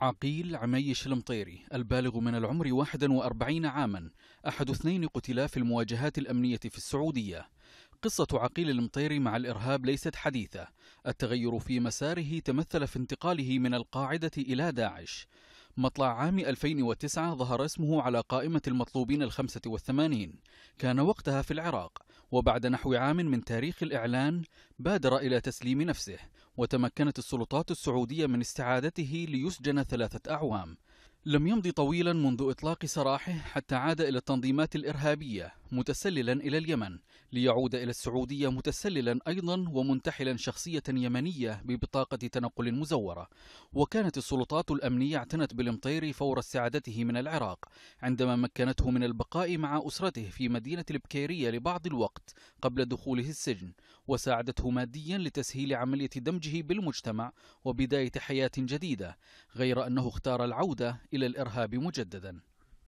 عقيل عميش المطيري البالغ من العمر 41 عاما أحد اثنين قتلا في المواجهات الأمنية في السعودية قصة عقيل المطيري مع الإرهاب ليست حديثة التغير في مساره تمثل في انتقاله من القاعدة إلى داعش مطلع عام 2009 ظهر اسمه على قائمة المطلوبين الخمسة والثمانين كان وقتها في العراق وبعد نحو عام من تاريخ الإعلان بادر إلى تسليم نفسه وتمكنت السلطات السعودية من استعادته ليسجن ثلاثة أعوام لم يمض طويلا منذ إطلاق سراحه حتى عاد إلى التنظيمات الإرهابية متسللا إلى اليمن ليعود إلى السعودية متسللا أيضا ومنتحلا شخصية يمنية ببطاقة تنقل مزورة وكانت السلطات الأمنية اعتنت بالمطيري فور استعادته من العراق عندما مكنته من البقاء مع أسرته في مدينة البكيرية لبعض الوقت قبل دخوله السجن وساعدته ماديا لتسهيل عملية دمجه بالمجتمع وبداية حياة جديدة غير أنه اختار العودة إلى الإرهاب مجددا